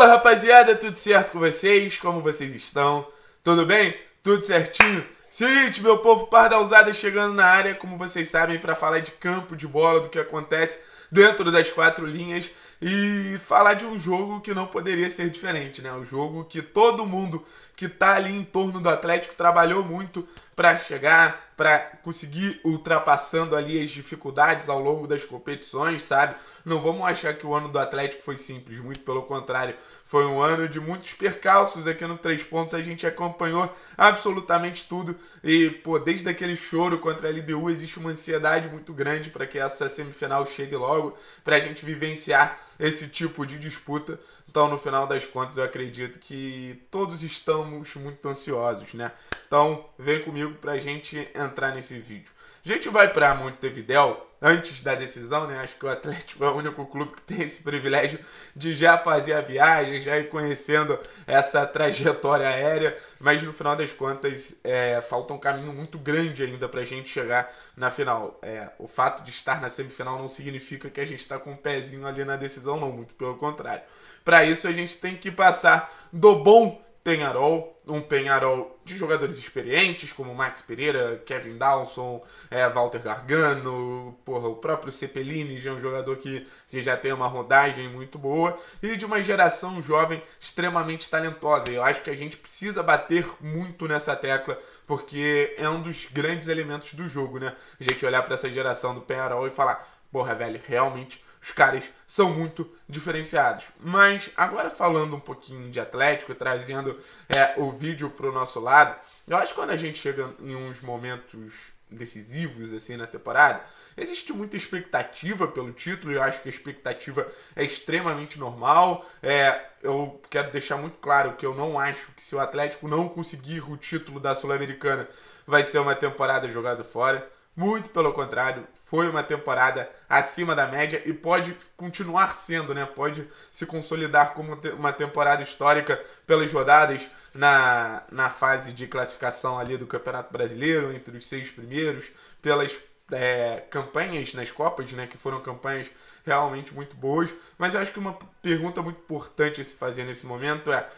Fala rapaziada, tudo certo com vocês? Como vocês estão? Tudo bem? Tudo certinho? Seguinte, meu povo pardalzada chegando na área, como vocês sabem, para falar de campo, de bola, do que acontece dentro das quatro linhas e falar de um jogo que não poderia ser diferente, né? Um jogo que todo mundo que tá ali em torno do Atlético trabalhou muito para chegar, para conseguir ultrapassando ali as dificuldades ao longo das competições, sabe? Não vamos achar que o ano do Atlético foi simples, muito pelo contrário, foi um ano de muitos percalços aqui no Três Pontos, a gente acompanhou absolutamente tudo e, pô, desde aquele choro contra a LDU existe uma ansiedade muito grande para que essa semifinal chegue logo, para a gente vivenciar esse tipo de disputa. Então, no final das contas, eu acredito que todos estamos muito ansiosos, né? Então, vem comigo para a gente entrar nesse vídeo. A gente vai para Montevidéu antes da decisão, né? Acho que o Atlético é o único clube que tem esse privilégio de já fazer a viagem, já ir conhecendo essa trajetória aérea, mas no final das contas é, falta um caminho muito grande ainda para a gente chegar na final. É, o fato de estar na semifinal não significa que a gente está com o um pezinho ali na decisão, não, muito pelo contrário. Para isso a gente tem que passar do bom Penharol, um Penharol de jogadores experientes, como Max Pereira, Kevin Dawson, é, Walter Gargano, porra, o próprio Cepelini já é um jogador que, que já tem uma rodagem muito boa, e de uma geração jovem extremamente talentosa. Eu acho que a gente precisa bater muito nessa tecla, porque é um dos grandes elementos do jogo, né? A gente olhar para essa geração do Penharol e falar, porra, velho, realmente os caras são muito diferenciados. Mas agora falando um pouquinho de Atlético, trazendo é, o vídeo para o nosso lado, eu acho que quando a gente chega em uns momentos decisivos assim na temporada. Existe muita expectativa pelo título, eu acho que a expectativa é extremamente normal. É, eu quero deixar muito claro que eu não acho que se o Atlético não conseguir o título da Sul-Americana, vai ser uma temporada jogada fora. Muito pelo contrário, foi uma temporada acima da média e pode continuar sendo, né? Pode se consolidar como uma temporada histórica pelas rodadas na, na fase de classificação ali do Campeonato Brasileiro, entre os seis primeiros, pelas é, campanhas nas Copas, né? Que foram campanhas realmente muito boas. Mas eu acho que uma pergunta muito importante a se fazer nesse momento é: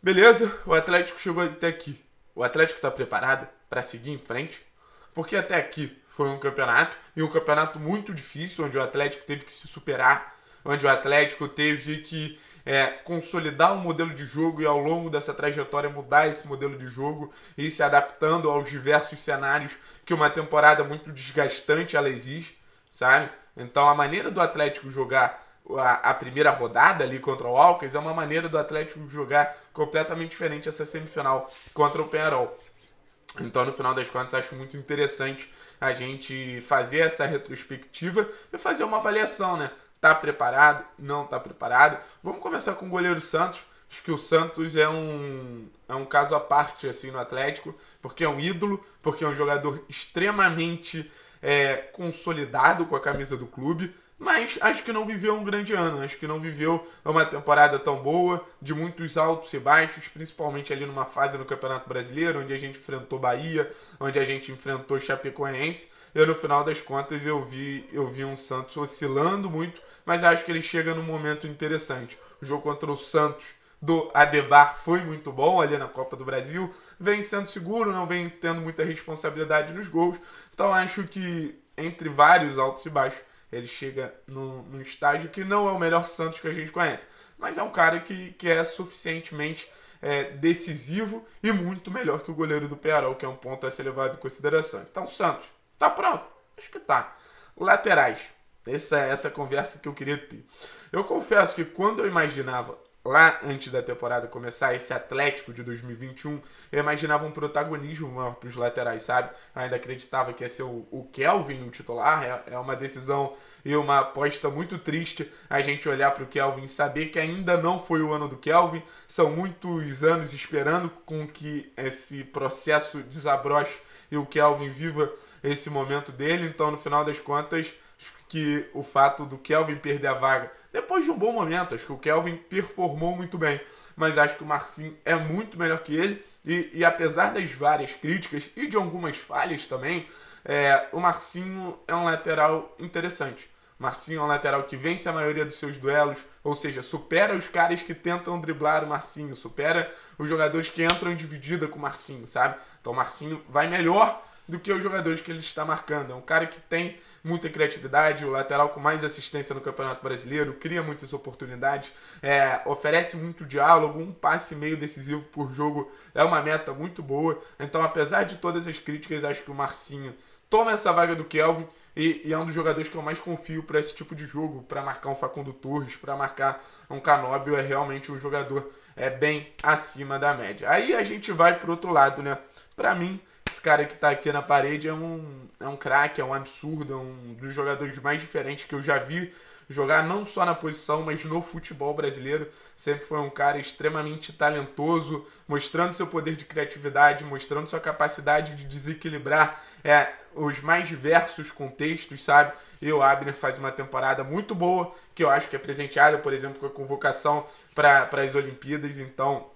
beleza, o Atlético chegou até aqui. O Atlético está preparado para seguir em frente? porque até aqui foi um campeonato, e um campeonato muito difícil, onde o Atlético teve que se superar, onde o Atlético teve que é, consolidar um modelo de jogo e ao longo dessa trajetória mudar esse modelo de jogo e se adaptando aos diversos cenários que uma temporada muito desgastante ela exige, sabe? Então a maneira do Atlético jogar a, a primeira rodada ali contra o Alcas é uma maneira do Atlético jogar completamente diferente essa semifinal contra o Penarol. Então, no final das contas, acho muito interessante a gente fazer essa retrospectiva e fazer uma avaliação, né? Tá preparado? Não tá preparado? Vamos começar com o goleiro Santos. Acho que o Santos é um, é um caso à parte assim no Atlético, porque é um ídolo, porque é um jogador extremamente é, consolidado com a camisa do clube mas acho que não viveu um grande ano, acho que não viveu uma temporada tão boa, de muitos altos e baixos, principalmente ali numa fase no Campeonato Brasileiro, onde a gente enfrentou Bahia, onde a gente enfrentou Chapecoense. E no final das contas eu vi, eu vi um Santos oscilando muito, mas acho que ele chega num momento interessante. O jogo contra o Santos do Adebar foi muito bom ali na Copa do Brasil, vem sendo seguro, não vem tendo muita responsabilidade nos gols. Então acho que entre vários altos e baixos ele chega num, num estágio que não é o melhor Santos que a gente conhece, mas é um cara que, que é suficientemente é, decisivo e muito melhor que o goleiro do Pearol, que é um ponto a ser levado em consideração. Então, o Santos, tá pronto? Acho que tá. Laterais. Essa é essa conversa que eu queria ter. Eu confesso que quando eu imaginava lá antes da temporada começar, esse Atlético de 2021, eu imaginava um protagonismo maior para os laterais, sabe? Eu ainda acreditava que ia ser o, o Kelvin o titular, é, é, uma decisão e uma aposta muito triste a gente olhar para o Kelvin e saber que ainda não foi o ano do Kelvin, são muitos anos esperando com que esse processo desabroche e o Kelvin viva esse momento dele, então no final das contas que o fato do Kelvin perder a vaga, depois de um bom momento, acho que o Kelvin performou muito bem, mas acho que o Marcinho é muito melhor que ele. E, e apesar das várias críticas e de algumas falhas também, é, o Marcinho é um lateral interessante. Marcinho é um lateral que vence a maioria dos seus duelos, ou seja, supera os caras que tentam driblar o Marcinho, supera os jogadores que entram em dividida com o Marcinho, sabe? Então o Marcinho vai melhor do que os jogadores que ele está marcando. É um cara que tem muita criatividade, o lateral com mais assistência no Campeonato Brasileiro, cria muitas oportunidades, é, oferece muito diálogo, um passe meio decisivo por jogo é uma meta muito boa. Então, apesar de todas as críticas, acho que o Marcinho toma essa vaga do Kelvin e, e é um dos jogadores que eu mais confio para esse tipo de jogo, para marcar um Facundo Torres, para marcar um Canóbio, é realmente um jogador é bem acima da média. Aí a gente vai para outro lado, né? Para mim, esse cara que tá aqui na parede é um, é um craque, é um absurdo, é um dos jogadores mais diferentes que eu já vi jogar, não só na posição, mas no futebol brasileiro. Sempre foi um cara extremamente talentoso, mostrando seu poder de criatividade, mostrando sua capacidade de desequilibrar é, os mais diversos contextos, sabe? E o Abner faz uma temporada muito boa, que eu acho que é presenteada, por exemplo, com a convocação para as Olimpíadas, então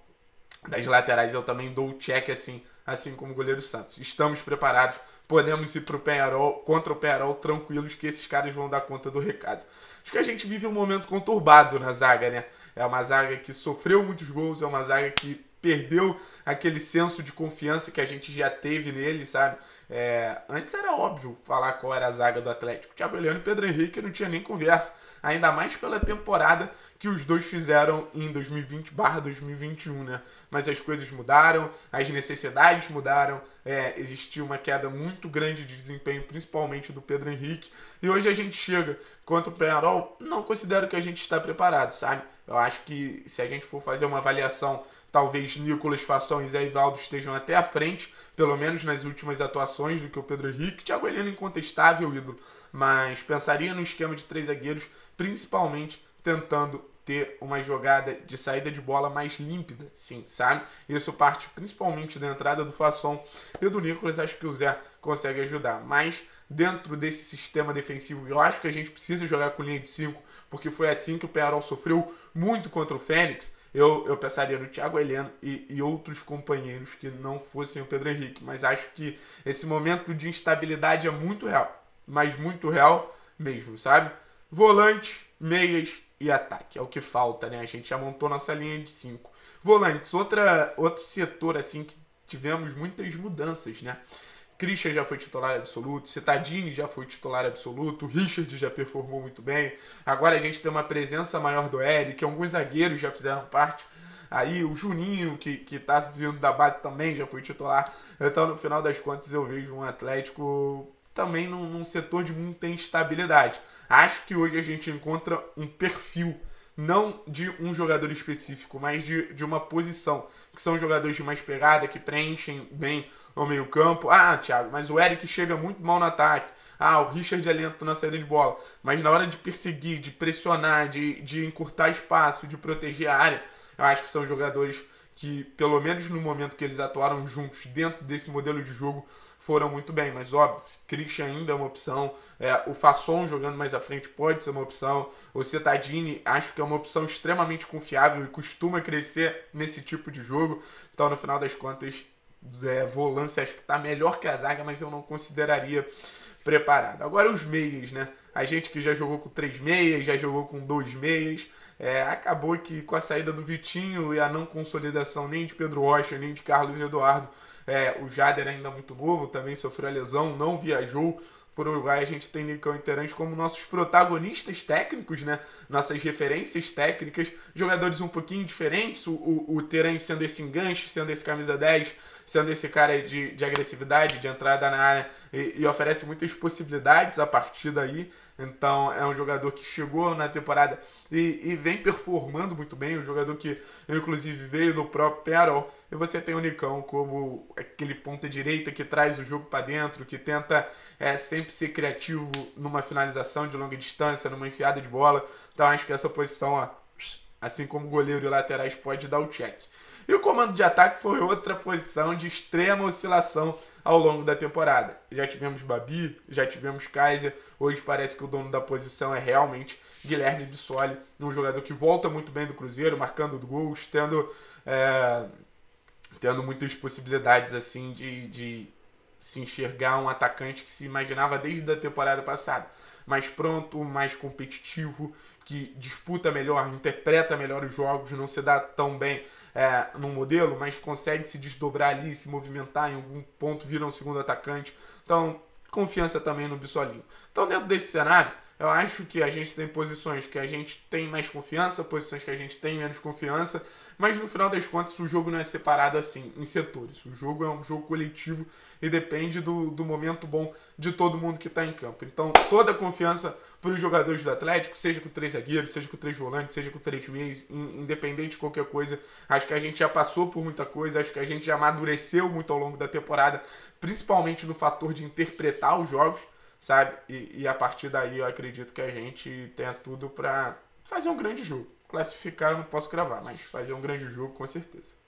das laterais eu também dou o check assim assim como o goleiro Santos. Estamos preparados, podemos ir pro Penharol, contra o Penharol tranquilos, que esses caras vão dar conta do recado. Acho que a gente vive um momento conturbado na zaga, né? É uma zaga que sofreu muitos gols, é uma zaga que perdeu aquele senso de confiança que a gente já teve nele, sabe? É, antes era óbvio falar qual era a zaga do Atlético. Thiago Leandro e Pedro Henrique não tinha nem conversa. Ainda mais pela temporada que os dois fizeram em 2020 barra 2021, né? Mas as coisas mudaram, as necessidades mudaram, é, existiu uma queda muito grande de desempenho, principalmente do Pedro Henrique. E hoje a gente chega contra o Penarol, não considero que a gente está preparado, sabe? Eu acho que se a gente for fazer uma avaliação Talvez Nicolas Façon e Zé Ivaldo estejam até à frente, pelo menos nas últimas atuações, do que o Pedro Henrique. Thiago Heleno, incontestável ídolo, mas pensaria no esquema de três zagueiros, principalmente tentando ter uma jogada de saída de bola mais límpida, sim, sabe? Isso parte principalmente da entrada do Fasson e do Nicolas, acho que o Zé consegue ajudar. Mas dentro desse sistema defensivo, eu acho que a gente precisa jogar com linha de 5, porque foi assim que o Pearol sofreu muito contra o Fênix eu, eu pensaria no Thiago Heleno e, e outros companheiros que não fossem o Pedro Henrique. Mas acho que esse momento de instabilidade é muito real. Mas muito real mesmo, sabe? Volante, meias e ataque. É o que falta, né? A gente já montou nossa linha de cinco. Volantes, outra, outro setor assim que tivemos muitas mudanças, né? Christian já foi titular absoluto, Citadini já foi titular absoluto, Richard já performou muito bem. Agora a gente tem uma presença maior do Eric, alguns zagueiros já fizeram parte. Aí o Juninho, que, que tá vindo da base também, já foi titular. Então, no final das contas, eu vejo um Atlético também num, num setor de muita instabilidade. Acho que hoje a gente encontra um perfil não de um jogador específico, mas de, de uma posição, que são jogadores de mais pegada, que preenchem bem o meio-campo. Ah, Thiago, mas o Eric chega muito mal no ataque. Ah, o Richard é lento na saída de bola. Mas na hora de perseguir, de pressionar, de, de encurtar espaço, de proteger a área, eu acho que são jogadores que, pelo menos no momento que eles atuaram juntos, dentro desse modelo de jogo, foram muito bem. Mas óbvio, Christian ainda é uma opção. É, o Fasson jogando mais à frente pode ser uma opção. O Cetadini acho que é uma opção extremamente confiável e costuma crescer nesse tipo de jogo. Então, no final das contas, é, volante acho que está melhor que a zaga, mas eu não consideraria preparado. Agora os meias, né? A gente que já jogou com três meias, já jogou com dois meias, é, acabou que com a saída do Vitinho e a não consolidação nem de Pedro Rocha, nem de Carlos Eduardo, é, o Jader ainda muito novo, também sofreu a lesão, não viajou por Uruguai. A gente tem Nicão e como nossos protagonistas técnicos, né? Nossas referências técnicas, jogadores um pouquinho diferentes. O, o, o Terence sendo esse enganche, sendo esse camisa 10, sendo esse cara de, de agressividade, de entrada na área e, e oferece muitas possibilidades a partir daí. Então é um jogador que chegou na temporada e, e vem performando muito bem. Um jogador que inclusive veio do próprio Perol. E você tem o Nicão como aquele ponta direita que traz o jogo para dentro, que tenta é, sempre ser criativo numa finalização de longa distância, numa enfiada de bola. Então acho que essa posição ó, assim como goleiro e laterais pode dar o check. E o comando de ataque foi outra posição de extrema oscilação ao longo da temporada. Já tivemos Babi, já tivemos Kaiser, hoje parece que o dono da posição é realmente Guilherme Bissoli, um jogador que volta muito bem do Cruzeiro, marcando gols, tendo, é, tendo muitas possibilidades assim de, de se enxergar um atacante que se imaginava desde a temporada passada. Mais pronto, mais competitivo, que disputa melhor, interpreta melhor os jogos, não se dá tão bem é, no modelo, mas consegue se desdobrar ali, se movimentar em algum ponto, vira um segundo atacante. Então, confiança também no Bissolinho. Então, dentro desse cenário, eu acho que a gente tem posições que a gente tem mais confiança, posições que a gente tem menos confiança, mas no final das contas o jogo não é separado assim, em setores. O jogo é um jogo coletivo e depende do, do momento bom de todo mundo que está em campo. Então, toda a confiança para os jogadores do Atlético, seja com três zagueiros, seja com três volantes, seja com três meias, independente de qualquer coisa. Acho que a gente já passou por muita coisa, acho que a gente já amadureceu muito ao longo da temporada, principalmente no fator de interpretar os jogos sabe? E, e a partir daí eu acredito que a gente tenha tudo para fazer um grande jogo. Classificar eu não posso gravar, mas fazer um grande jogo com certeza.